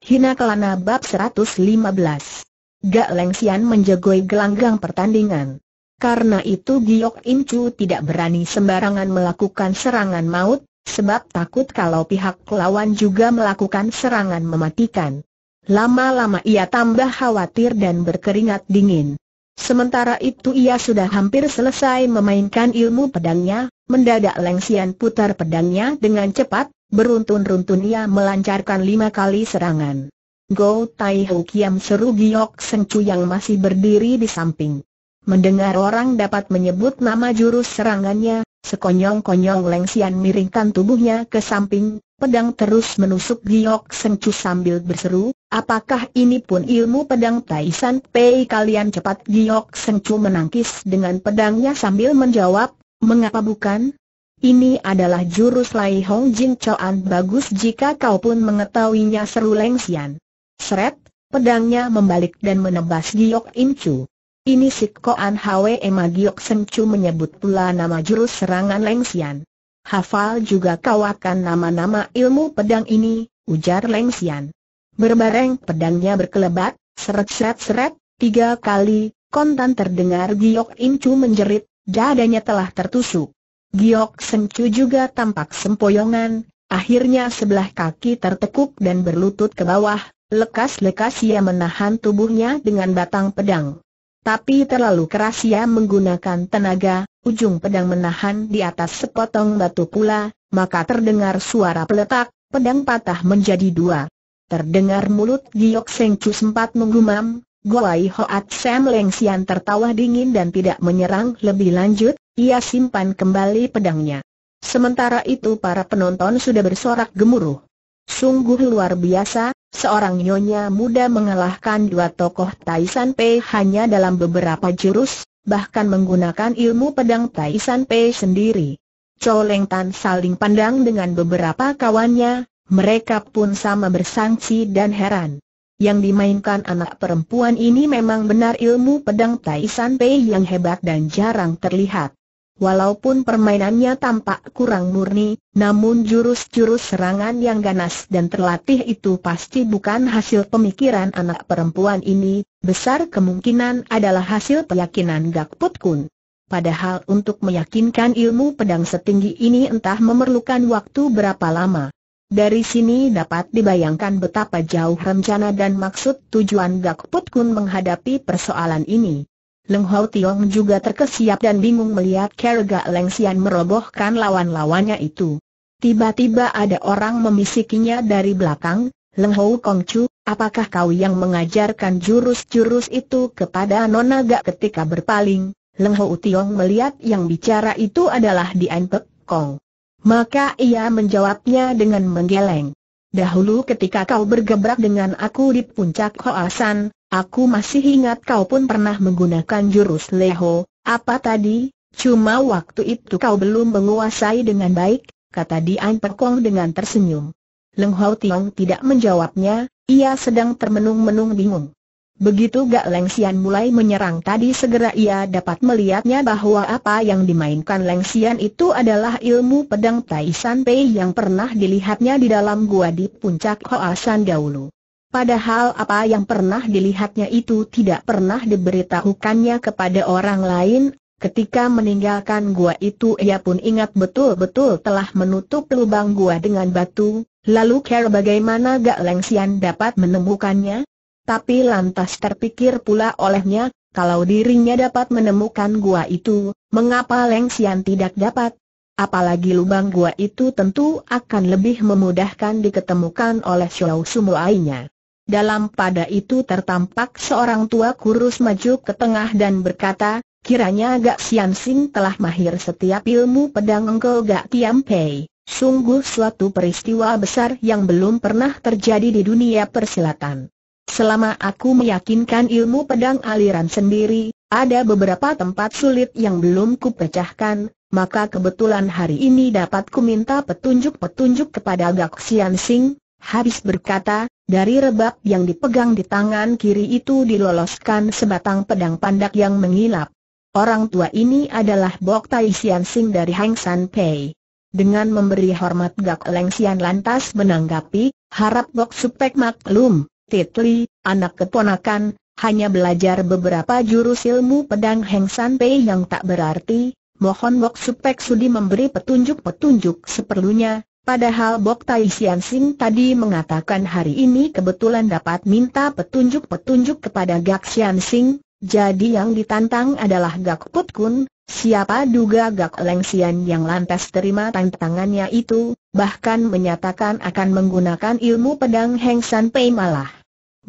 Hina Kelana Bab 115 Gak Lengsian menjegoi gelanggang pertandingan. Karena itu Giok In Chu tidak berani sembarangan melakukan serangan maut, sebab takut kalau pihak lawan juga melakukan serangan mematikan. Lama-lama ia tambah khawatir dan berkeringat dingin. Sementara itu ia sudah hampir selesai memainkan ilmu pedangnya, mendadak Leng Sian putar pedangnya dengan cepat, beruntun-runtun ia melancarkan lima kali serangan. Go Tai Ho Kiam seru Giok Seng Chu yang masih berdiri di samping. Mendengar orang dapat menyebut nama jurus serangannya, sekonyong-konyong Leng Sian miringkan tubuhnya ke samping, pedang terus menusuk Giok Seng Chu sambil berseru, Apakah ini pun ilmu pedang Taisan Pei kalian cepat Giok Sengcu menangkis dengan pedangnya sambil menjawab, mengapa bukan? Ini adalah jurus Lai Hong Jin Choan bagus jika kau pun mengetahuinya seru Leng Xian. Seret, pedangnya membalik dan menebas Giok Incu. Ini si Koan Hwe Ema Giok Sengcu menyebut pula nama jurus serangan Leng Xian. Hafal juga kau akan nama-nama ilmu pedang ini, ujar Leng Xian. Berbareng pedangnya berkelebat, seret-seret-seret, tiga kali, kontan terdengar Giok Incu menjerit, dadanya telah tertusuk. Giok Sencu juga tampak sempoyongan, akhirnya sebelah kaki tertekuk dan berlutut ke bawah, lekas-lekas ia menahan tubuhnya dengan batang pedang. Tapi terlalu keras ia menggunakan tenaga, ujung pedang menahan di atas sepotong batu pula, maka terdengar suara peletak, pedang patah menjadi dua. Terdengar mulut Giok Seng Chu sempat menggumam, Goai Hoat Sam Leng Sian tertawa dingin dan tidak menyerang lebih lanjut, ia simpan kembali pedangnya. Sementara itu para penonton sudah bersorak gemuruh. Sungguh luar biasa, seorang nyonya muda mengalahkan dua tokoh Taisan Pei hanya dalam beberapa jurus, bahkan menggunakan ilmu pedang Taisan Pei sendiri. choleng Tan saling pandang dengan beberapa kawannya, mereka pun sama bersangsi dan heran. Yang dimainkan anak perempuan ini memang benar ilmu pedang Tai San Pei yang hebat dan jarang terlihat. Walaupun permainannya tampak kurang murni, namun jurus-jurus serangan yang ganas dan terlatih itu pasti bukan hasil pemikiran anak perempuan ini, besar kemungkinan adalah hasil keyakinan Gak Put Kun. Padahal untuk meyakinkan ilmu pedang setinggi ini entah memerlukan waktu berapa lama. Dari sini dapat dibayangkan betapa jauh rencana dan maksud tujuan Gak Put Kun menghadapi persoalan ini. Leng Hau Tiong juga terkesiap dan bingung melihat Kera Gak Leng Xian merobohkan lawan-lawannya itu. Tiba-tiba ada orang memisikinya dari belakang, Leng Hau Kong Chu, apakah kau yang mengajarkan jurus-jurus itu kepada Nona Gak ketika berpaling? Leng Hau Tiong melihat yang bicara itu adalah Dian Pek Kong. Maka ia menjawabnya dengan menggeleng. Dahulu ketika kau bergebrak dengan aku di puncak Hoasan, aku masih ingat kau pun pernah menggunakan jurus Leho, apa tadi? Cuma waktu itu kau belum menguasai dengan baik, kata Dian Perkong dengan tersenyum. Leng Hao Tiong tidak menjawabnya, ia sedang termenung-menung bingung. Begitu Gak Leng Xian mulai menyerang tadi segera ia dapat melihatnya bahwa apa yang dimainkan Leng Xian itu adalah ilmu pedang Tai San Pei yang pernah dilihatnya di dalam gua di puncak Hoa San dahulu. Padahal apa yang pernah dilihatnya itu tidak pernah diberitahukannya kepada orang lain, ketika meninggalkan gua itu ia pun ingat betul-betul telah menutup lubang gua dengan batu, lalu kira bagaimana Gak Leng Xian dapat menemukannya? tapi lantas terpikir pula olehnya, kalau dirinya dapat menemukan gua itu, mengapa Leng Xian tidak dapat? Apalagi lubang gua itu tentu akan lebih memudahkan diketemukan oleh Xiao Sumuainya. Dalam pada itu tertampak seorang tua kurus maju ke tengah dan berkata, Kiranya Gak Sian Sing telah mahir setiap ilmu pedang engkau Gak Tiam Pei. Sungguh suatu peristiwa besar yang belum pernah terjadi di dunia persilatan. Selama aku meyakinkan ilmu pedang aliran sendiri, ada beberapa tempat sulit yang belum kupecahkan, maka kebetulan hari ini dapat kuminta petunjuk-petunjuk kepada Gak Sian Sing, habis berkata, dari rebab yang dipegang di tangan kiri itu diloloskan sebatang pedang pandak yang mengilap. Orang tua ini adalah Bok Tai Sian Sing dari Hang San Pei. Dengan memberi hormat Gak Leng Sian lantas menanggapi, harap Bok Supek maklum, Titli, anak keponakan, hanya belajar beberapa jurus ilmu pedang Heng San Pei yang tak berarti, mohon Bok Supek Sudi memberi petunjuk-petunjuk seperlunya, padahal Bok Tai Sian Sing tadi mengatakan hari ini kebetulan dapat minta petunjuk-petunjuk kepada Gak Sian Sing, jadi yang ditantang adalah Gak Put Kun, siapa duga Gak Leng Sian yang lantas terima tantangannya itu, bahkan menyatakan akan menggunakan ilmu pedang Heng San Pei malah.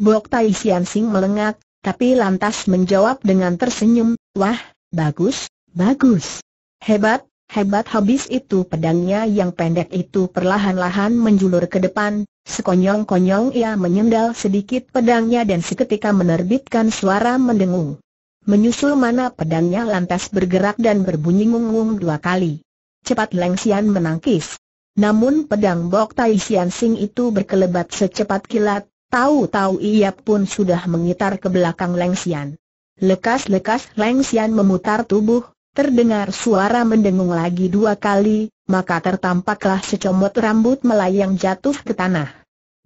Bok Tai Sian Sing melengak, tapi lantas menjawab dengan tersenyum, Wah, bagus, bagus. Hebat, hebat habis itu pedangnya yang pendek itu perlahan-lahan menjulur ke depan, sekonyong-konyong ia menyendal sedikit pedangnya dan seketika menerbitkan suara mendengung. Menyusul mana pedangnya lantas bergerak dan berbunyi ngung-ngung dua kali. Cepat Leng Xian menangkis. Namun pedang Bok Tai Sian Sing itu berkelebat secepat kilat, Tahu-tahu ia pun sudah mengitar ke belakang Leng Xian. Lekas-lekas Leng Xian memutar tubuh, terdengar suara mendengung lagi dua kali, maka tertampaklah secomot rambut melayang jatuh ke tanah.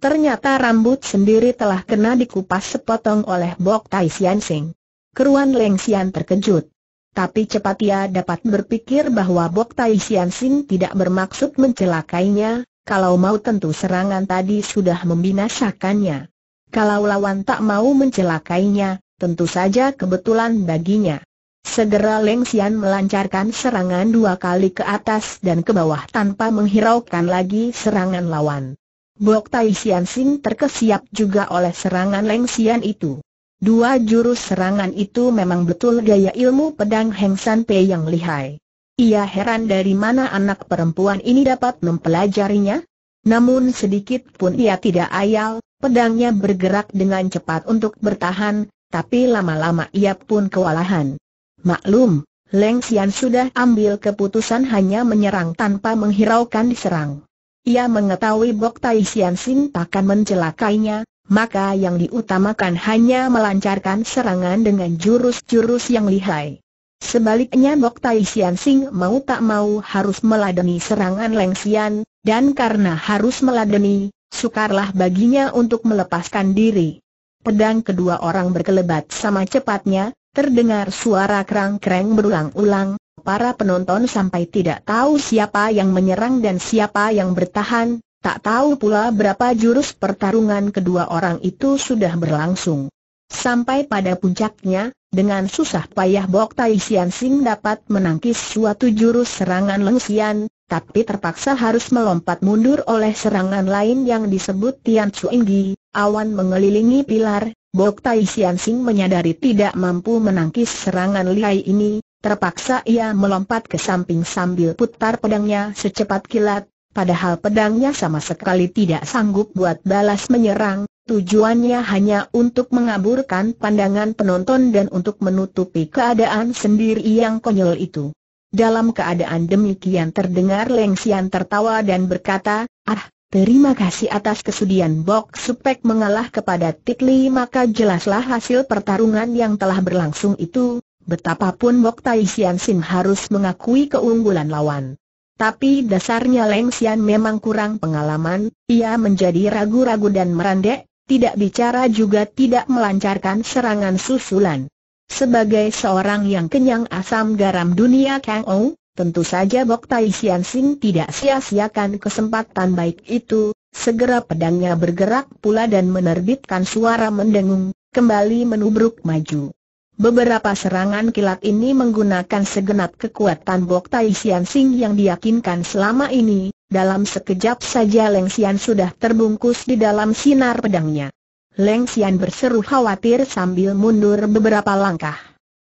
Ternyata rambut sendiri telah kena dikupas sepotong oleh Bok Tai Xian Sing. Keruan Leng Sian terkejut. Tapi cepat ia dapat berpikir bahwa Bok Tai Xian Sing tidak bermaksud mencelakainya, kalau mau tentu serangan tadi sudah membinasakannya. Kalau lawan tak mau mencelakainya, tentu saja kebetulan baginya. Segera Leng Xian melancarkan serangan dua kali ke atas dan ke bawah tanpa menghiraukan lagi serangan lawan. Bok Tai Xian Sing terkesiap juga oleh serangan Leng Xian itu. Dua jurus serangan itu memang betul gaya ilmu pedang Heng San Pei yang lihai. Ia heran dari mana anak perempuan ini dapat mempelajarinya. Namun sedikit pun ia tidak ayal, pedangnya bergerak dengan cepat untuk bertahan, tapi lama-lama ia pun kewalahan. Maklum, Leng Xian sudah ambil keputusan hanya menyerang tanpa menghiraukan diserang. Ia mengetahui Bok Tai Xian Sing akan mencelakainya, maka yang diutamakan hanya melancarkan serangan dengan jurus-jurus yang lihai. Sebaliknya Bok Tai Sian Sing mau tak mau harus meladeni serangan Leng Sian, dan karena harus meladeni, sukarlah baginya untuk melepaskan diri. Pedang kedua orang berkelebat sama cepatnya, terdengar suara kerang kerang berulang-ulang, para penonton sampai tidak tahu siapa yang menyerang dan siapa yang bertahan, tak tahu pula berapa jurus pertarungan kedua orang itu sudah berlangsung. Sampai pada puncaknya, dengan susah payah Bok Tai Sian Sing dapat menangkis suatu jurus serangan Leng Sian, tapi terpaksa harus melompat mundur oleh serangan lain yang disebut Tian Chuing Gi. Awan mengelilingi pilar, Bok Tai Sian Sing menyadari tidak mampu menangkis serangan lihai ini, terpaksa ia melompat ke samping sambil putar pedangnya secepat kilat, padahal pedangnya sama sekali tidak sanggup buat balas menyerang, Tujuannya hanya untuk mengaburkan pandangan penonton dan untuk menutupi keadaan sendiri yang konyol itu. Dalam keadaan demikian terdengar Leng Lengsian tertawa dan berkata, Ah, terima kasih atas kesudian Bok Supek mengalah kepada Tikli maka jelaslah hasil pertarungan yang telah berlangsung itu, betapapun Bok Tai xian Sin harus mengakui keunggulan lawan. Tapi dasarnya Leng Sian memang kurang pengalaman, ia menjadi ragu-ragu dan merandek, tidak bicara juga tidak melancarkan serangan susulan. Sebagai seorang yang kenyang asam garam dunia Kang Ou, tentu saja Bok Tai Sian Sing tidak sia-siakan kesempatan baik itu, segera pedangnya bergerak pula dan menerbitkan suara mendengung, kembali menubruk maju. Beberapa serangan kilat ini menggunakan segenap kekuatan Bok Tai Sian Sing yang diyakinkan selama ini, dalam sekejap saja Leng Sian sudah terbungkus di dalam sinar pedangnya. Leng Sian berseru khawatir sambil mundur beberapa langkah.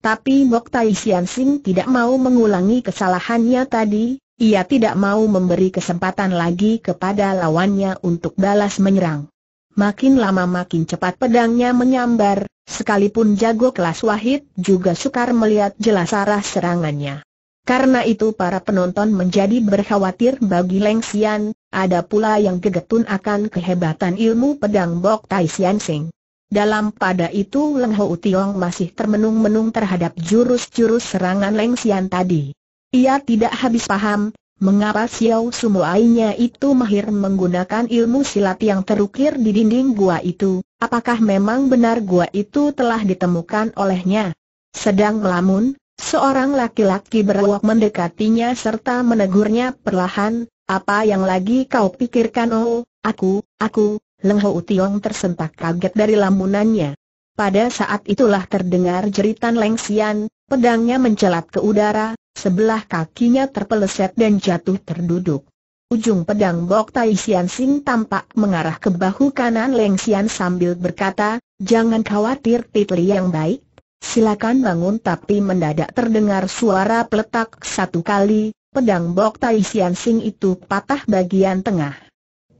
Tapi Bok Tai Sian Sing tidak mau mengulangi kesalahannya tadi, ia tidak mau memberi kesempatan lagi kepada lawannya untuk balas menyerang. Makin lama makin cepat pedangnya menyambar, Sekalipun jago kelas wahid juga sukar melihat jelas arah serangannya. Karena itu para penonton menjadi berkhawatir bagi Leng Xian, ada pula yang gegetun akan kehebatan ilmu pedang Bok Tai Xian Sing. Dalam pada itu Leng Ho Tiong masih termenung-menung terhadap jurus-jurus serangan Leng Xian tadi. Ia tidak habis paham, Mengapa Xiao Sumuainya itu mahir menggunakan ilmu silat yang terukir di dinding gua itu? Apakah memang benar gua itu telah ditemukan olehnya? Sedang melamun, seorang laki-laki berawak mendekatinya serta menegurnya perlahan, apa yang lagi kau pikirkan oh, aku, aku, Leng Ho Tiong tersentak kaget dari lamunannya. Pada saat itulah terdengar jeritan Leng Xian, pedangnya mencelat ke udara, sebelah kakinya terpeleset dan jatuh terduduk. Ujung pedang Bok Tai Sian Sing tampak mengarah ke bahu kanan Leng Sian sambil berkata, Jangan khawatir Titli yang baik, silakan bangun tapi mendadak terdengar suara peletak satu kali, pedang Bok Tai Sian Sing itu patah bagian tengah.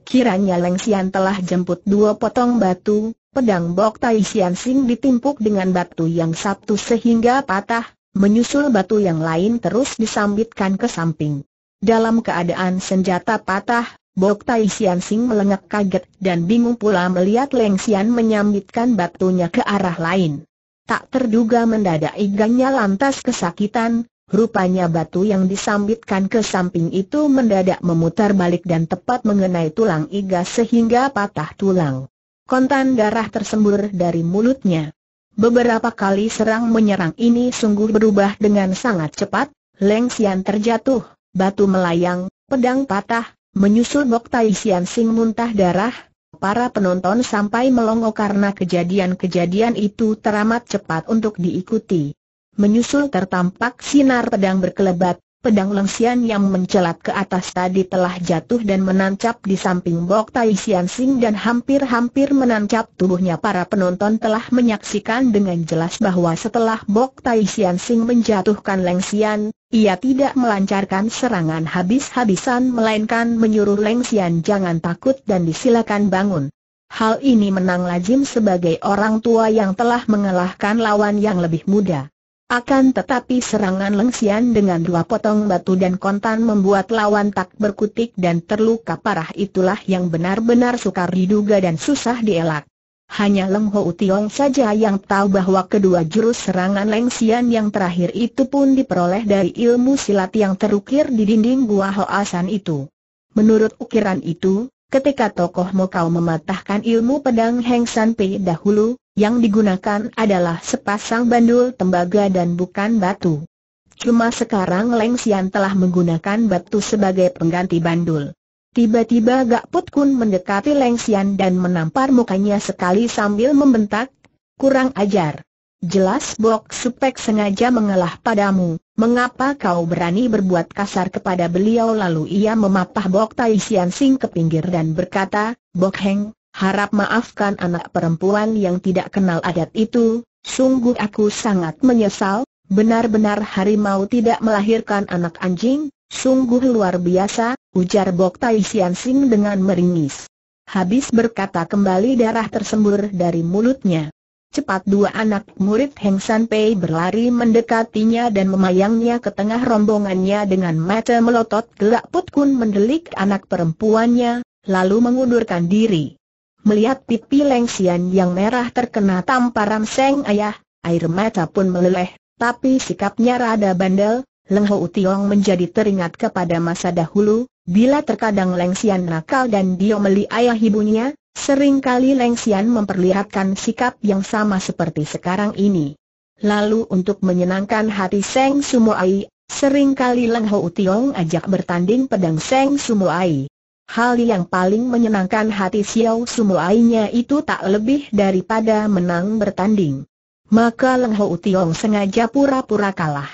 Kiranya Leng Sian telah jemput dua potong batu, pedang Bok Tai Sian Sing ditimpuk dengan batu yang satu sehingga patah, Menyusul batu yang lain terus disambitkan ke samping. Dalam keadaan senjata patah, Bok Tai Sian Sing melengak kaget dan bingung pula melihat Leng Sian menyambitkan batunya ke arah lain. Tak terduga mendadak igangnya lantas kesakitan, rupanya batu yang disambitkan ke samping itu mendadak memutar balik dan tepat mengenai tulang iga sehingga patah tulang. Kontan darah tersembur dari mulutnya. Beberapa kali serang menyerang ini sungguh berubah dengan sangat cepat, Leng Xian terjatuh, batu melayang, pedang patah, menyusul Bok Tai Xian Sing muntah darah, para penonton sampai melongo karena kejadian-kejadian itu teramat cepat untuk diikuti. Menyusul tertampak sinar pedang berkelebat, Pedang Lengsian yang mencelat ke atas tadi telah jatuh dan menancap di samping Bok Tai Sian Sing dan hampir-hampir menancap tubuhnya para penonton telah menyaksikan dengan jelas bahwa setelah Bok Tai Sian Sing menjatuhkan Lengsian, ia tidak melancarkan serangan habis-habisan melainkan menyuruh Lengsian jangan takut dan disilakan bangun. Hal ini menang lazim sebagai orang tua yang telah mengalahkan lawan yang lebih muda. Akan tetapi serangan Lengsian dengan dua potong batu dan kontan membuat lawan tak berkutik dan terluka parah itulah yang benar-benar sukar diduga dan susah dielak. Hanya Leng Ho Tiong saja yang tahu bahwa kedua jurus serangan Lengsian yang terakhir itu pun diperoleh dari ilmu silat yang terukir di dinding gua Ho Asan itu. Menurut ukiran itu, ketika tokohmu kau mematahkan ilmu pedang Heng San Pei dahulu, yang digunakan adalah sepasang bandul tembaga dan bukan batu. Cuma sekarang Leng Xian telah menggunakan batu sebagai pengganti bandul. Tiba-tiba Gak Put Kun mendekati Leng Xian dan menampar mukanya sekali sambil membentak, kurang ajar. Jelas Bok Supek sengaja mengalah padamu, mengapa kau berani berbuat kasar kepada beliau lalu ia memapah Bok Tai Sian Sing ke pinggir dan berkata, Bok Heng, harap maafkan anak perempuan yang tidak kenal adat itu, sungguh aku sangat menyesal, benar-benar harimau tidak melahirkan anak anjing, sungguh luar biasa, ujar Bok Tai Sian Sing dengan meringis. Habis berkata kembali darah tersembur dari mulutnya. Cepat dua anak murid Heng San Pei berlari mendekatinya dan memayangnya ke tengah rombongannya dengan mata melotot gelak Put Kun mendelik anak perempuannya, lalu mengundurkan diri. Melihat pipi Leng Xian yang merah terkena tamparan Seng Ayah, air mata pun meleleh, tapi sikapnya rada bandel, Leng Ho Tiong menjadi teringat kepada masa dahulu, bila terkadang Leng Xian nakal dan dia meli ayah ibunya, Seringkali Leng Xian memperlihatkan sikap yang sama seperti sekarang ini. Lalu untuk menyenangkan hati Seng Ai, seringkali Leng Ho Utiong ajak bertanding pedang Seng Ai. Hal yang paling menyenangkan hati Xiao Ai-nya itu tak lebih daripada menang bertanding. Maka Leng Ho Utiong sengaja pura-pura kalah.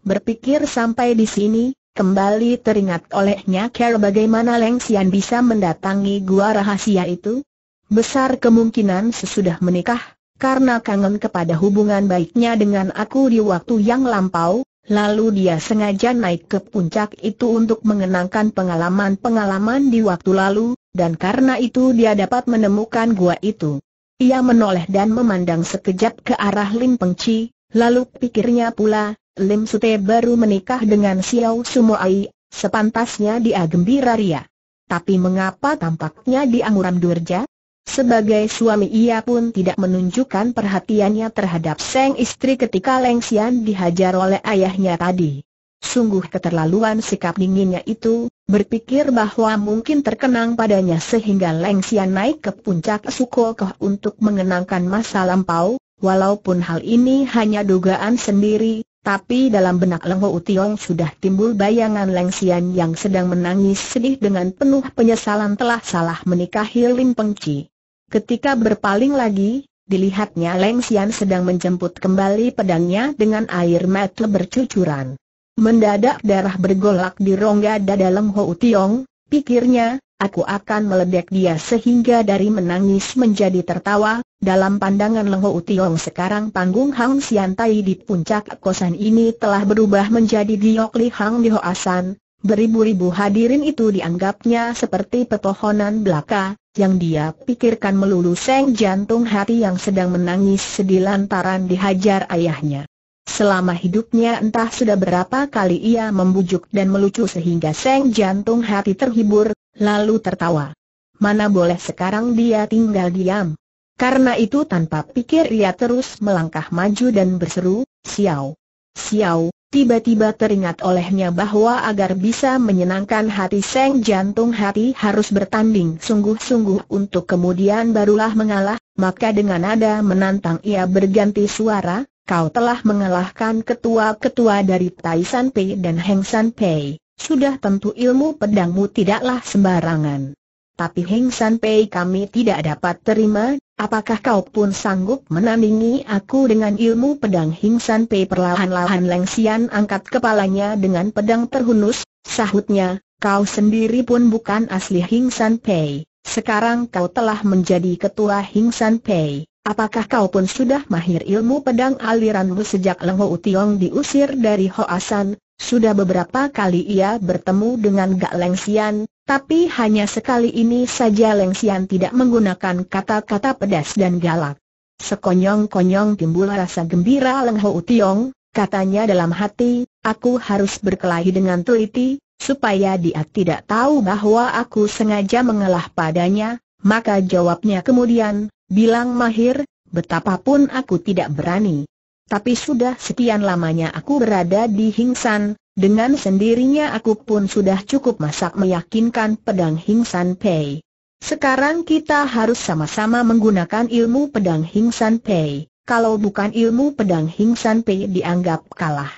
Berpikir sampai di sini, Kembali teringat olehnya Care bagaimana Leng Xian bisa mendatangi gua rahasia itu? Besar kemungkinan sesudah menikah, karena kangen kepada hubungan baiknya dengan aku di waktu yang lampau, lalu dia sengaja naik ke puncak itu untuk mengenangkan pengalaman-pengalaman di waktu lalu, dan karena itu dia dapat menemukan gua itu. Ia menoleh dan memandang sekejap ke arah Lim Pengci, lalu pikirnya pula, Lim Sute baru menikah dengan Xiao Sumoai, sepantasnya dia gembira ria. Tapi mengapa tampaknya dia muram durja? Sebagai suami ia pun tidak menunjukkan perhatiannya terhadap seng istri ketika Leng Xian dihajar oleh ayahnya tadi. Sungguh keterlaluan sikap dinginnya itu, berpikir bahwa mungkin terkenang padanya sehingga Leng Xian naik ke puncak Sukokoh untuk mengenangkan masa lampau, walaupun hal ini hanya dugaan sendiri, tapi dalam benak Leng Ho Tiong sudah timbul bayangan Leng Xian yang sedang menangis sedih dengan penuh penyesalan telah salah menikahi Lim Peng Chi. Ketika berpaling lagi, dilihatnya Leng Xian sedang menjemput kembali pedangnya dengan air mata bercucuran. Mendadak darah bergolak di rongga dada Leng Ho Tiong, pikirnya, aku akan meledek dia sehingga dari menangis menjadi tertawa, dalam pandangan Leng Ho Tiong sekarang panggung Hang Sian Tai di puncak kosan ini telah berubah menjadi Giok Li Hang di Hoasan, beribu-ribu hadirin itu dianggapnya seperti pepohonan belaka, yang dia pikirkan melulu seng jantung hati yang sedang menangis sedih lantaran dihajar ayahnya. Selama hidupnya entah sudah berapa kali ia membujuk dan melucu sehingga seng jantung hati terhibur, Lalu tertawa. Mana boleh sekarang dia tinggal diam. Karena itu tanpa pikir ia terus melangkah maju dan berseru, Siau! Siau! tiba-tiba teringat olehnya bahwa agar bisa menyenangkan hati Seng jantung hati harus bertanding sungguh-sungguh untuk kemudian barulah mengalah, maka dengan nada menantang ia berganti suara, kau telah mengalahkan ketua-ketua dari Taisan Pei dan Heng San Pei. Sudah tentu ilmu pedangmu tidaklah sembarangan. Tapi Heng San Pei kami tidak dapat terima, apakah kau pun sanggup menandingi aku dengan ilmu pedang Heng San Pei perlahan-lahan Leng Sian angkat kepalanya dengan pedang terhunus, sahutnya, kau sendiri pun bukan asli Heng San Pei, sekarang kau telah menjadi ketua Heng San Pei. Apakah kau pun sudah mahir ilmu pedang aliranmu sejak Leng utiong diusir dari Hoasan? Sudah beberapa kali ia bertemu dengan Gak lengsian, tapi hanya sekali ini saja lengsian tidak menggunakan kata-kata pedas dan galak. Sekonyong-konyong timbul rasa gembira Leng utiong, katanya dalam hati, aku harus berkelahi dengan teliti, supaya dia tidak tahu bahwa aku sengaja mengalah padanya, maka jawabnya kemudian, Bilang Mahir, betapapun aku tidak berani. Tapi sudah sekian lamanya aku berada di Hingsan, dengan sendirinya aku pun sudah cukup masak meyakinkan pedang Hingsan Pei. Sekarang kita harus sama-sama menggunakan ilmu pedang Hingsan Pei, kalau bukan ilmu pedang Hingsan Pei dianggap kalah.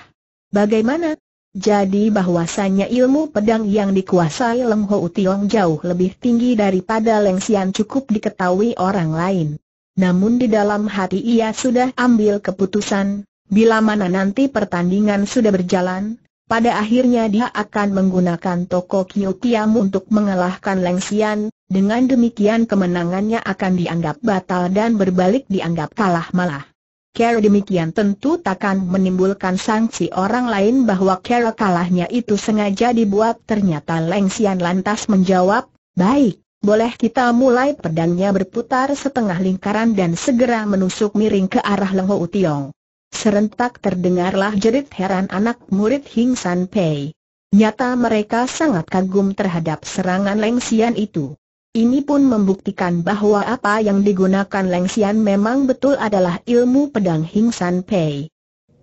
Bagaimana? Jadi bahwasanya ilmu pedang yang dikuasai Leng Ho Tiong jauh lebih tinggi daripada Leng Xian cukup diketahui orang lain. Namun di dalam hati ia sudah ambil keputusan, bila mana nanti pertandingan sudah berjalan, pada akhirnya dia akan menggunakan toko Kyo Kiam untuk mengalahkan Leng Xian, dengan demikian kemenangannya akan dianggap batal dan berbalik dianggap kalah malah. Kera demikian tentu takkan menimbulkan sanksi orang lain bahwa Kera kalahnya itu sengaja dibuat Ternyata Leng Sian lantas menjawab, baik, boleh kita mulai pedangnya berputar setengah lingkaran dan segera menusuk miring ke arah Leng Ho Utiong Serentak terdengarlah jerit heran anak murid Hing San Pei Nyata mereka sangat kagum terhadap serangan Leng Sian itu ini pun membuktikan bahwa apa yang digunakan Leng Xian memang betul adalah ilmu pedang Hing San Pei.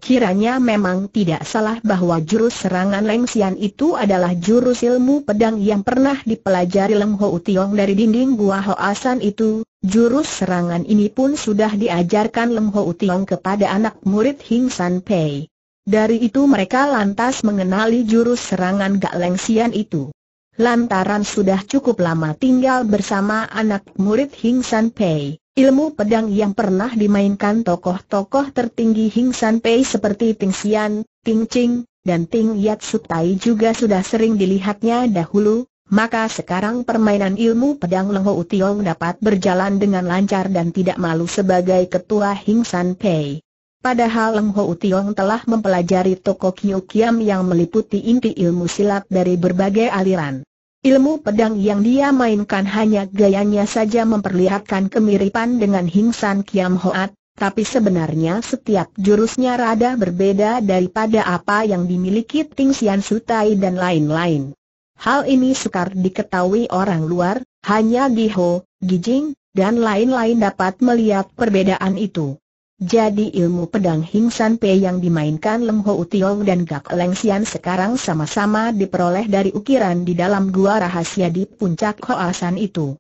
Kiranya memang tidak salah bahwa jurus serangan Leng Xian itu adalah jurus ilmu pedang yang pernah dipelajari Leng Ho Tiong dari dinding gua Ho Asan itu, jurus serangan ini pun sudah diajarkan Leng Ho Tiong kepada anak murid Hing San Pei. Dari itu mereka lantas mengenali jurus serangan Gak Leng Xian itu lantaran sudah cukup lama tinggal bersama anak murid Hing San Pei. Ilmu pedang yang pernah dimainkan tokoh-tokoh tertinggi Hing San Pei seperti Ting Xian, Ting Ching, dan Ting Yat Sutai juga sudah sering dilihatnya dahulu, maka sekarang permainan ilmu pedang Leng Ho Tiong dapat berjalan dengan lancar dan tidak malu sebagai ketua Hing San Pei. Padahal Leng Ho Tiong telah mempelajari toko Kyu Kiam yang meliputi inti ilmu silat dari berbagai aliran. Ilmu pedang yang dia mainkan hanya gayanya saja memperlihatkan kemiripan dengan Hingsan Kiam Hoat, tapi sebenarnya setiap jurusnya rada berbeda daripada apa yang dimiliki Ting Xian Sutai dan lain-lain. Hal ini sukar diketahui orang luar, hanya Giho, Gijing, dan lain-lain dapat melihat perbedaan itu. Jadi ilmu pedang Hing San Pei yang dimainkan Lem Ho Utiong dan Gak Leng Xian sekarang sama-sama diperoleh dari ukiran di dalam gua rahasia di puncak San itu.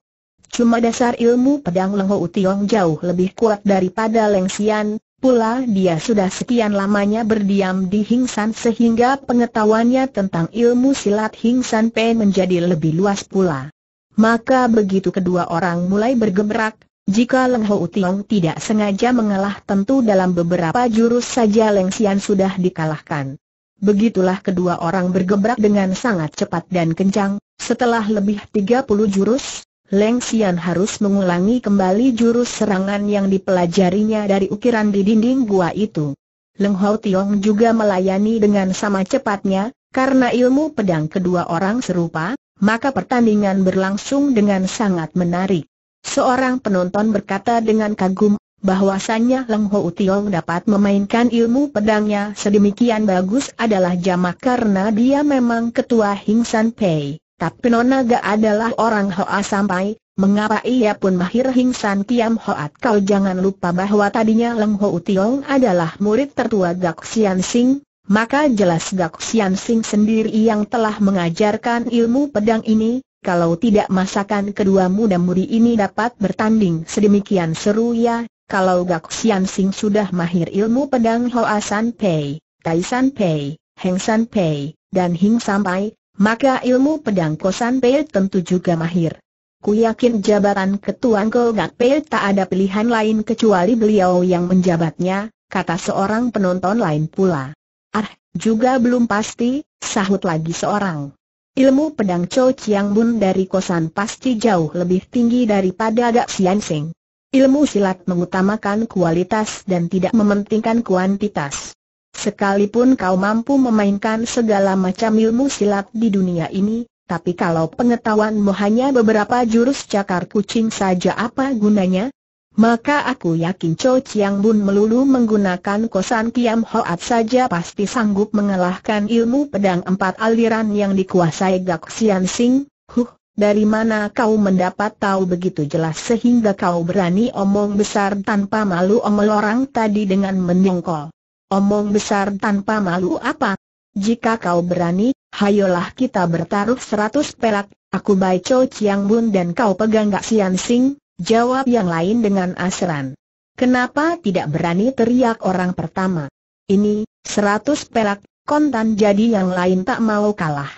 Cuma dasar ilmu pedang Leng Ho Utiong jauh lebih kuat daripada Leng Xian, pula dia sudah sekian lamanya berdiam di Hing San sehingga pengetahuannya tentang ilmu silat Hing San Pei menjadi lebih luas pula. Maka begitu kedua orang mulai bergemerak, jika Leng Ho Utiong tidak sengaja mengalah tentu dalam beberapa jurus saja Leng Xian sudah dikalahkan. Begitulah kedua orang bergebrak dengan sangat cepat dan kencang, setelah lebih 30 jurus, Leng Xian harus mengulangi kembali jurus serangan yang dipelajarinya dari ukiran di dinding gua itu. Leng Ho Tiong juga melayani dengan sama cepatnya, karena ilmu pedang kedua orang serupa, maka pertandingan berlangsung dengan sangat menarik. Seorang penonton berkata dengan kagum, bahwasannya Leng Ho Tiong dapat memainkan ilmu pedangnya sedemikian bagus adalah jamak karena dia memang ketua Hing San Pei. Tapi Nonaga adalah orang Hoa sampai, mengapa ia pun mahir Hing San Kiam Hoat kau jangan lupa bahwa tadinya Leng Ho Tiong adalah murid tertua Gak Sian Sing, maka jelas Gak Sian Sing sendiri yang telah mengajarkan ilmu pedang ini, kalau tidak masakan kedua muda muri ini dapat bertanding sedemikian seru ya, kalau Gak Sian Sing sudah mahir ilmu pedang Hoa San Pei, Tai San Pei, Heng San Pei, dan Hing Sampai, maka ilmu pedang Kosan Pei tentu juga mahir. Ku yakin jabatan ketua Angkel Gak Pei tak ada pilihan lain kecuali beliau yang menjabatnya, kata seorang penonton lain pula. Ah, juga belum pasti, sahut lagi seorang. Ilmu pedang Cho Chiang Bun dari Kosan pasti jauh lebih tinggi daripada Gak Sian Sing. Ilmu silat mengutamakan kualitas dan tidak mementingkan kuantitas. Sekalipun kau mampu memainkan segala macam ilmu silat di dunia ini, tapi kalau pengetahuanmu hanya beberapa jurus cakar kucing saja apa gunanya? maka aku yakin Cho Chiang Bun melulu menggunakan kosan Kiam Hoat saja pasti sanggup mengalahkan ilmu pedang empat aliran yang dikuasai Gak Sian Sing. Huh, dari mana kau mendapat tahu begitu jelas sehingga kau berani omong besar tanpa malu omel orang tadi dengan menyongkol? Omong besar tanpa malu apa? Jika kau berani, hayolah kita bertaruh seratus perak, aku Bai Cho Chiang Bun dan kau pegang Gak Sian Sing, Jawab yang lain dengan asran. Kenapa tidak berani teriak orang pertama? Ini, seratus perak, kontan jadi yang lain tak mau kalah.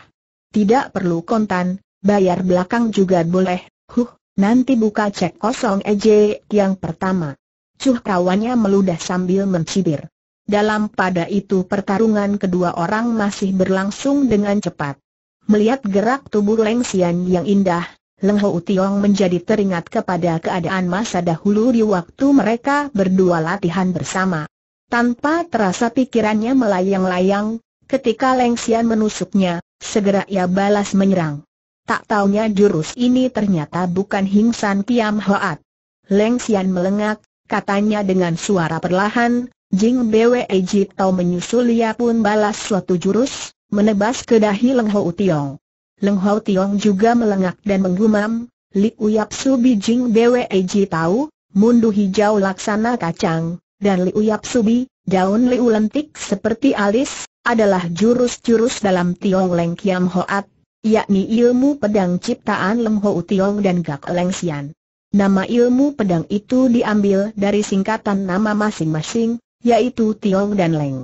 Tidak perlu kontan, bayar belakang juga boleh, huh, nanti buka cek kosong EJ yang pertama. Cuh kawannya meludah sambil mencibir. Dalam pada itu pertarungan kedua orang masih berlangsung dengan cepat. Melihat gerak tubuh Leng Sian yang indah, Leng Ho Tiong menjadi teringat kepada keadaan masa dahulu di waktu mereka berdua latihan bersama. Tanpa terasa pikirannya melayang-layang, ketika Leng Xian menusuknya, segera ia balas menyerang. Tak taunya jurus ini ternyata bukan Hingsan piam Hoat. Leng Xian melengak, katanya dengan suara perlahan, Jing Bwe Ejit Tau menyusul ia pun balas suatu jurus, menebas ke dahi Leng Ho Tiong. Leng Hau Tiong juga melengak dan menggumam, Li Uyap Su Bijing BWEJ tahu, mundu hijau laksana kacang, dan Li Uyap Subi, daun liu lentik seperti alis, adalah jurus-jurus dalam Tiong Leng Kiam Hoat, yakni ilmu pedang ciptaan Leng Hau Tiong dan Gak Leng Sian. Nama ilmu pedang itu diambil dari singkatan nama masing-masing, yaitu Tiong dan Leng.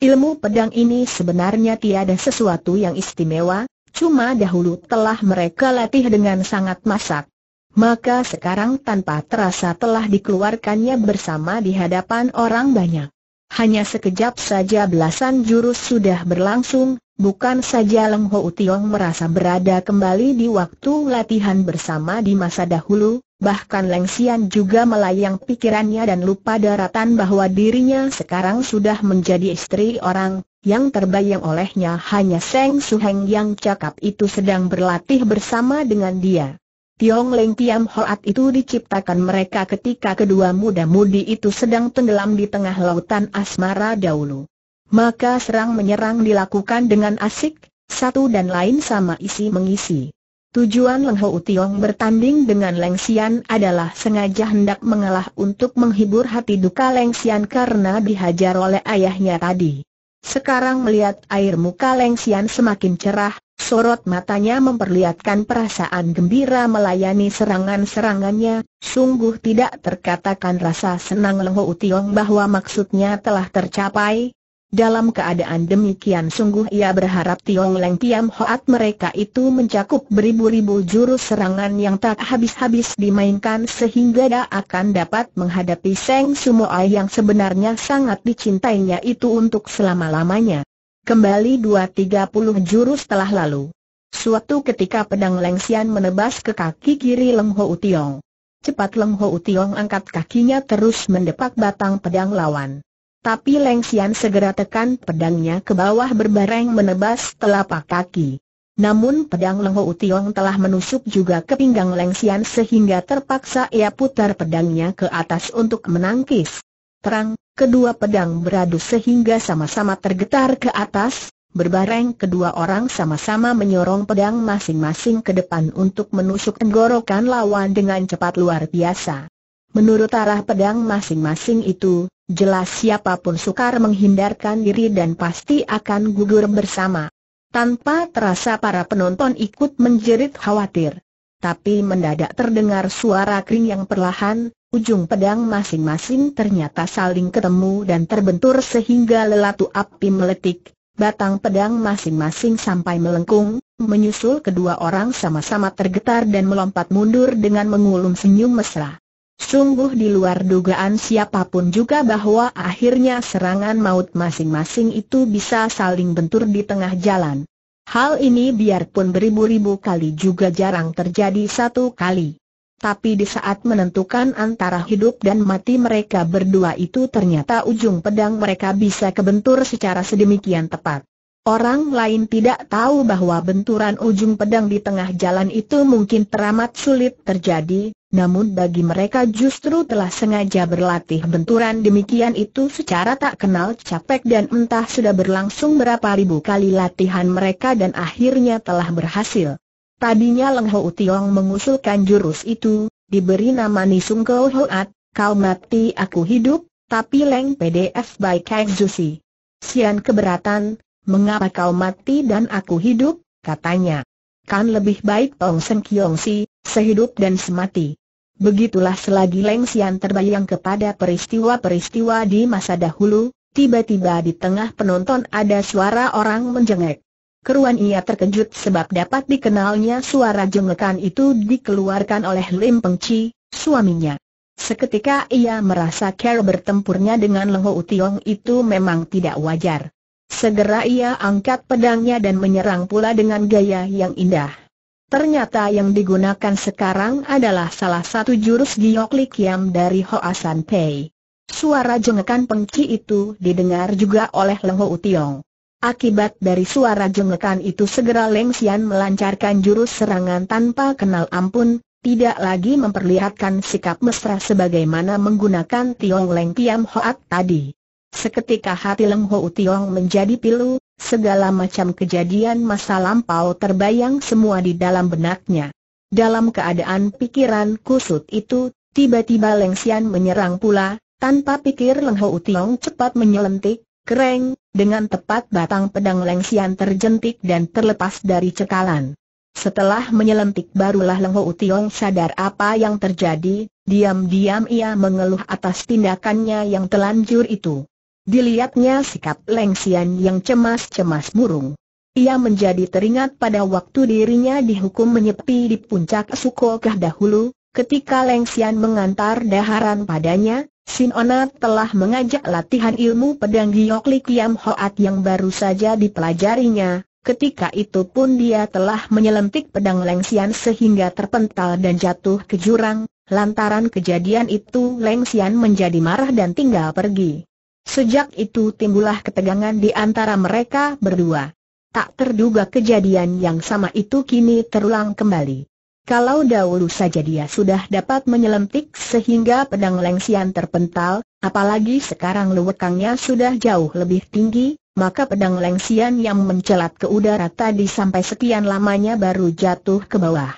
Ilmu pedang ini sebenarnya tiada sesuatu yang istimewa, Cuma dahulu telah mereka latih dengan sangat masak. Maka sekarang tanpa terasa telah dikeluarkannya bersama di hadapan orang banyak. Hanya sekejap saja belasan jurus sudah berlangsung, bukan saja Leng Ho Tiong merasa berada kembali di waktu latihan bersama di masa dahulu, Bahkan Leng Lengsian juga melayang pikirannya dan lupa daratan bahwa dirinya sekarang sudah menjadi istri orang, yang terbayang olehnya hanya Seng Heng yang cakap itu sedang berlatih bersama dengan dia. Tiong Leng Tiam Hoat itu diciptakan mereka ketika kedua muda-mudi itu sedang tenggelam di tengah lautan asmara dahulu. Maka serang menyerang dilakukan dengan asik, satu dan lain sama isi mengisi. Tujuan Leng Ho Utiong bertanding dengan Leng Xian adalah sengaja hendak mengalah untuk menghibur hati duka Leng Xian karena dihajar oleh ayahnya tadi. Sekarang melihat air muka Leng Xian semakin cerah, sorot matanya memperlihatkan perasaan gembira melayani serangan-serangannya, sungguh tidak terkatakan rasa senang Leng Ho Utiong bahwa maksudnya telah tercapai, dalam keadaan demikian sungguh ia berharap Tiong Leng Piam Hoat mereka itu mencakup beribu-ribu jurus serangan yang tak habis-habis dimainkan sehingga dia akan dapat menghadapi Seng Sumoai yang sebenarnya sangat dicintainya itu untuk selama-lamanya. Kembali dua tiga puluh jurus telah lalu. Suatu ketika pedang Leng Xian menebas ke kaki kiri Leng Ho Tiong. Cepat Leng Ho Tiong angkat kakinya terus mendepak batang pedang lawan. Tapi Leng Xian segera tekan pedangnya ke bawah berbareng menebas telapak kaki. Namun pedang Leng Utiong Tiong telah menusuk juga ke pinggang Leng Xian sehingga terpaksa ia putar pedangnya ke atas untuk menangkis. Terang, kedua pedang beradu sehingga sama-sama tergetar ke atas, berbareng kedua orang sama-sama menyorong pedang masing-masing ke depan untuk menusuk tenggorokan lawan dengan cepat luar biasa. Menurut arah pedang masing-masing itu, Jelas siapapun sukar menghindarkan diri dan pasti akan gugur bersama. Tanpa terasa para penonton ikut menjerit khawatir. Tapi mendadak terdengar suara kering yang perlahan, ujung pedang masing-masing ternyata saling ketemu dan terbentur sehingga lelatu api meletik, batang pedang masing-masing sampai melengkung, menyusul kedua orang sama-sama tergetar dan melompat mundur dengan mengulum senyum mesra. Sungguh di luar dugaan siapapun juga bahwa akhirnya serangan maut masing-masing itu bisa saling bentur di tengah jalan. Hal ini biarpun beribu-ribu kali juga jarang terjadi satu kali. Tapi di saat menentukan antara hidup dan mati mereka berdua itu ternyata ujung pedang mereka bisa kebentur secara sedemikian tepat. Orang lain tidak tahu bahwa benturan ujung pedang di tengah jalan itu mungkin teramat sulit terjadi, namun bagi mereka justru telah sengaja berlatih benturan demikian itu secara tak kenal capek dan entah sudah berlangsung berapa ribu kali latihan mereka dan akhirnya telah berhasil. Tadinya Leng Ho Tiong mengusulkan jurus itu, diberi nama Nisung Kau Hoat, kau mati aku hidup, tapi Leng PDF by Kek Zusi. Sian keberatan, mengapa kau mati dan aku hidup, katanya. Kan lebih baik Tong Seng Kiong Si, sehidup dan semati. Begitulah selagi Leng Xian terbayang kepada peristiwa-peristiwa di masa dahulu, tiba-tiba di tengah penonton ada suara orang menjengek. Keruan ia terkejut sebab dapat dikenalnya suara jengekan itu dikeluarkan oleh Lim Peng Chi, suaminya. Seketika ia merasa care bertempurnya dengan Leng Ho Tiong itu memang tidak wajar. Segera ia angkat pedangnya dan menyerang pula dengan gaya yang indah. Ternyata yang digunakan sekarang adalah salah satu jurus giok likiam dari Hoasan Pei. Suara jengekan pengki itu didengar juga oleh Leng Ho Tiong. Akibat dari suara jengekan itu segera Leng Xian melancarkan jurus serangan tanpa kenal ampun, tidak lagi memperlihatkan sikap mesra sebagaimana menggunakan Tiong Leng Kiam Hoat tadi. Seketika hati Leng Ho Tiong menjadi pilu, Segala macam kejadian masa lampau terbayang semua di dalam benaknya. Dalam keadaan pikiran kusut itu, tiba-tiba Leng Xian menyerang pula, tanpa pikir Leng Ho Tiong cepat menyelentik, kereng, dengan tepat batang pedang Leng Xian terjentik dan terlepas dari cekalan. Setelah menyelentik barulah Leng Ho Tiong sadar apa yang terjadi, diam-diam ia mengeluh atas tindakannya yang telanjur itu. Dilihatnya sikap Lengsian yang cemas-cemas murung. Ia menjadi teringat pada waktu dirinya dihukum menyepi di puncak Sukokah dahulu, ketika Lengsian mengantar daharan padanya, Sinona telah mengajak latihan ilmu pedang Giyok Li Kiam Hoat yang baru saja dipelajarinya, ketika itu pun dia telah menyelentik pedang Lengsian sehingga terpental dan jatuh ke jurang, lantaran kejadian itu Lengsian menjadi marah dan tinggal pergi. Sejak itu timbullah ketegangan di antara mereka berdua. Tak terduga kejadian yang sama itu kini terulang kembali. Kalau dahulu saja dia sudah dapat menyelentik sehingga pedang Lengsian terpental, apalagi sekarang lewekangnya sudah jauh lebih tinggi, maka pedang Lengsian yang mencelat ke udara tadi sampai sekian lamanya baru jatuh ke bawah.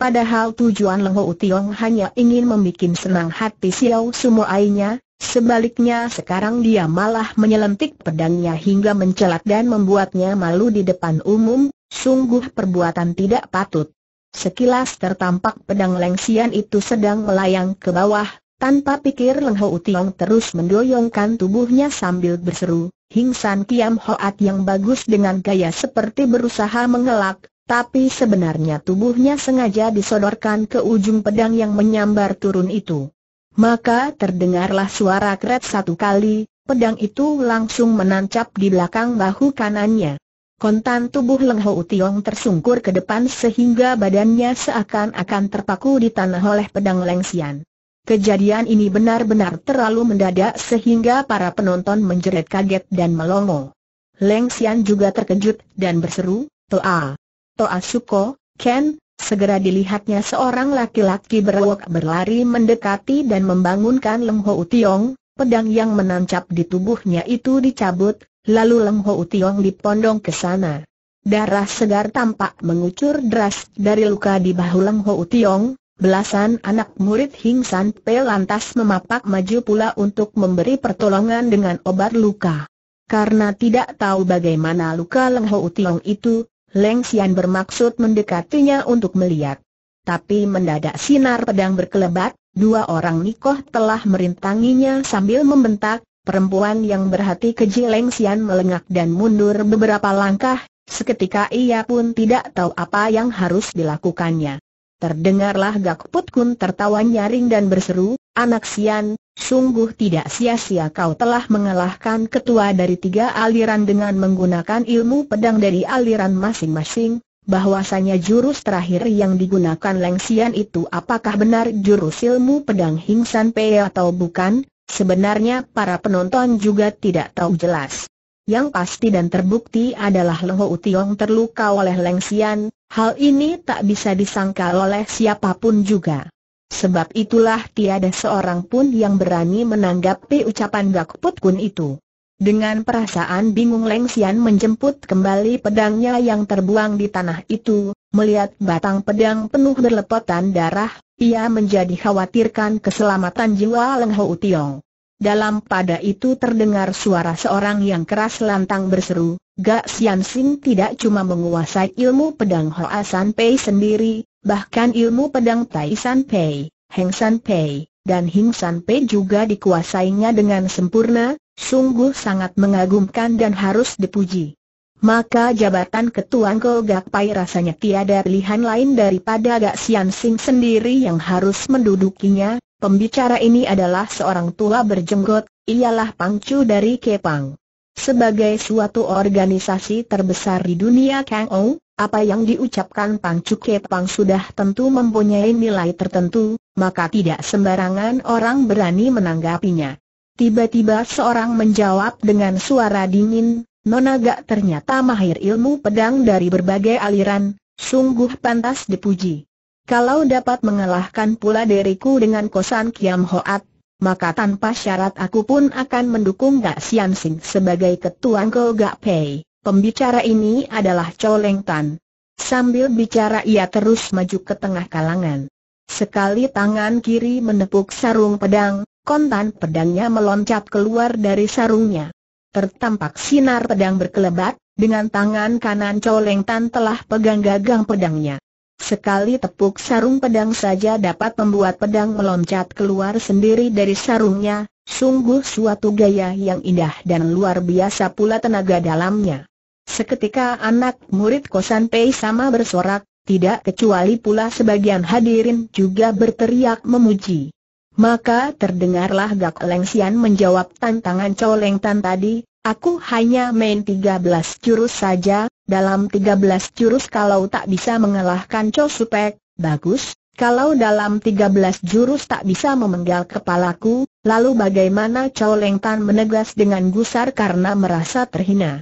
Padahal tujuan Leng Ho Tiong hanya ingin membuat senang hati Xiao Sumo Ainya, Sebaliknya sekarang dia malah menyelentik pedangnya hingga mencelat dan membuatnya malu di depan umum, sungguh perbuatan tidak patut. Sekilas tertampak pedang lengsian itu sedang melayang ke bawah, tanpa pikir Leng Ho Utiong terus mendoyongkan tubuhnya sambil berseru, Hing San Kiam Hoat yang bagus dengan gaya seperti berusaha mengelak, tapi sebenarnya tubuhnya sengaja disodorkan ke ujung pedang yang menyambar turun itu. Maka terdengarlah suara kret satu kali, pedang itu langsung menancap di belakang bahu kanannya. Kontan tubuh Leng Ho Tiong tersungkur ke depan sehingga badannya seakan-akan terpaku di tanah oleh pedang Lengsian. Kejadian ini benar-benar terlalu mendadak sehingga para penonton menjerit kaget dan melongo. Lengsian juga terkejut dan berseru, Toa! Toa Suko, Ken, Segera dilihatnya seorang laki-laki berwok berlari mendekati dan membangunkan Leng Ho Tiong, pedang yang menancap di tubuhnya itu dicabut, lalu Leng Ho Tiong dipondong ke sana. Darah segar tampak mengucur deras dari luka di bahu Leng Ho Tiong, belasan anak murid Hing San Pe lantas memapak maju pula untuk memberi pertolongan dengan obat luka. Karena tidak tahu bagaimana luka Leng Ho Tiong itu, Leng Xian bermaksud mendekatinya untuk melihat. Tapi mendadak sinar pedang berkelebat, dua orang Nikoh telah merintanginya sambil membentak, perempuan yang berhati keji Leng Xian melengak dan mundur beberapa langkah, seketika ia pun tidak tahu apa yang harus dilakukannya. Terdengarlah Gak Put tertawa nyaring dan berseru, Anak Xian, Sungguh tidak sia-sia kau telah mengalahkan ketua dari tiga aliran dengan menggunakan ilmu pedang dari aliran masing-masing, bahwasanya jurus terakhir yang digunakan Leng Lengsian itu apakah benar jurus ilmu pedang Hingsan Pei atau bukan, sebenarnya para penonton juga tidak tahu jelas. Yang pasti dan terbukti adalah Leng Ho terluka oleh Leng Lengsian, hal ini tak bisa disangkal oleh siapapun juga. Sebab itulah tiada seorang pun yang berani menanggapi ucapan Gak Put Kun itu. Dengan perasaan bingung Leng Xian menjemput kembali pedangnya yang terbuang di tanah itu, melihat batang pedang penuh berlepotan darah, ia menjadi khawatirkan keselamatan jiwa Leng Ho Tiong. Dalam pada itu terdengar suara seorang yang keras lantang berseru, Gak Xian Sing tidak cuma menguasai ilmu pedang Hoa San Pei sendiri, Bahkan ilmu pedang Tai San Pei, Heng San Pei, dan Hing San Pei juga dikuasainya dengan sempurna, sungguh sangat mengagumkan dan harus dipuji. Maka jabatan ketua Angkol Gak Pai rasanya tiada pilihan lain daripada Gak Sian Sing sendiri yang harus mendudukinya, pembicara ini adalah seorang tua berjenggot, ialah Pangcu dari Kepang. Sebagai suatu organisasi terbesar di dunia Kang Ou, apa yang diucapkan Pang Cuke Pang sudah tentu mempunyai nilai tertentu, maka tidak sembarangan orang berani menanggapinya. Tiba-tiba seorang menjawab dengan suara dingin, Nonaga ternyata mahir ilmu pedang dari berbagai aliran, sungguh pantas dipuji. Kalau dapat mengalahkan pula diriku dengan kosan Kiam Hoat, maka tanpa syarat aku pun akan mendukung Gak Sian Sing sebagai ketua Ngo Gak Pei. Pembicara ini adalah Chow Leng Tan. Sambil bicara ia terus maju ke tengah kalangan. Sekali tangan kiri menepuk sarung pedang, kontan pedangnya meloncat keluar dari sarungnya. Tertampak sinar pedang berkelebat, dengan tangan kanan Chow Leng Tan telah pegang gagang pedangnya. Sekali tepuk sarung pedang saja dapat membuat pedang meloncat keluar sendiri dari sarungnya, sungguh suatu gaya yang indah dan luar biasa pula tenaga dalamnya. Seketika anak murid kosan Pei sama bersorak, tidak kecuali pula sebagian hadirin juga berteriak memuji. Maka terdengarlah Gak Leng Sian menjawab tantangan Leng Tan tadi, aku hanya main 13 jurus saja, dalam 13 jurus kalau tak bisa mengalahkan Chow Supek, bagus, kalau dalam 13 jurus tak bisa memenggal kepalaku, lalu bagaimana Chow Leng Tan menegas dengan gusar karena merasa terhina.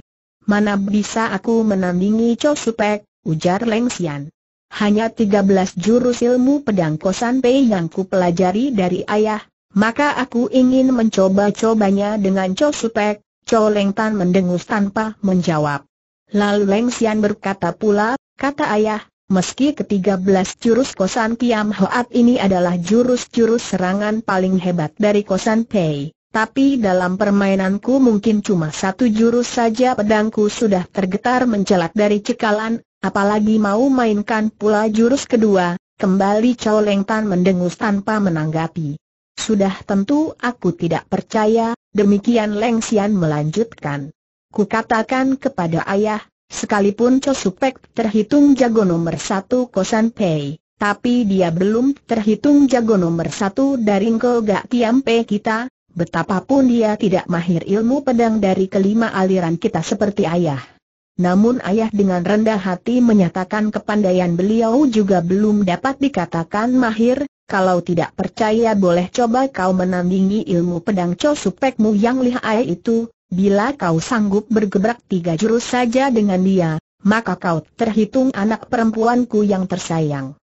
Mana bisa aku menandingi Cho Supek, ujar Leng Xian. Hanya 13 jurus ilmu pedang kosan Pei yang ku pelajari dari ayah, maka aku ingin mencoba-cobanya dengan Cho Supek, Cho Leng Tan mendengus tanpa menjawab. Lalu Leng Xian berkata pula, kata ayah, meski ke-13 jurus kosan Kiam Hoat ini adalah jurus-jurus serangan paling hebat dari kosan Pei tapi dalam permainanku mungkin cuma satu jurus saja pedangku sudah tergetar mencelat dari cekalan, apalagi mau mainkan pula jurus kedua, kembali Chow Leng Tan mendengus tanpa menanggapi. Sudah tentu aku tidak percaya, demikian Leng Xian melanjutkan. Kukatakan kepada ayah, sekalipun Chow Supek terhitung jago nomor satu Kosan Pei, tapi dia belum terhitung jago nomor satu dari Ngo Gak Pei kita, Betapapun dia tidak mahir ilmu pedang dari kelima aliran kita seperti ayah. Namun ayah dengan rendah hati menyatakan kepandaian beliau juga belum dapat dikatakan mahir, kalau tidak percaya boleh coba kau menandingi ilmu pedang cosupekmu yang lihai itu, bila kau sanggup bergebrak tiga jurus saja dengan dia, maka kau terhitung anak perempuanku yang tersayang.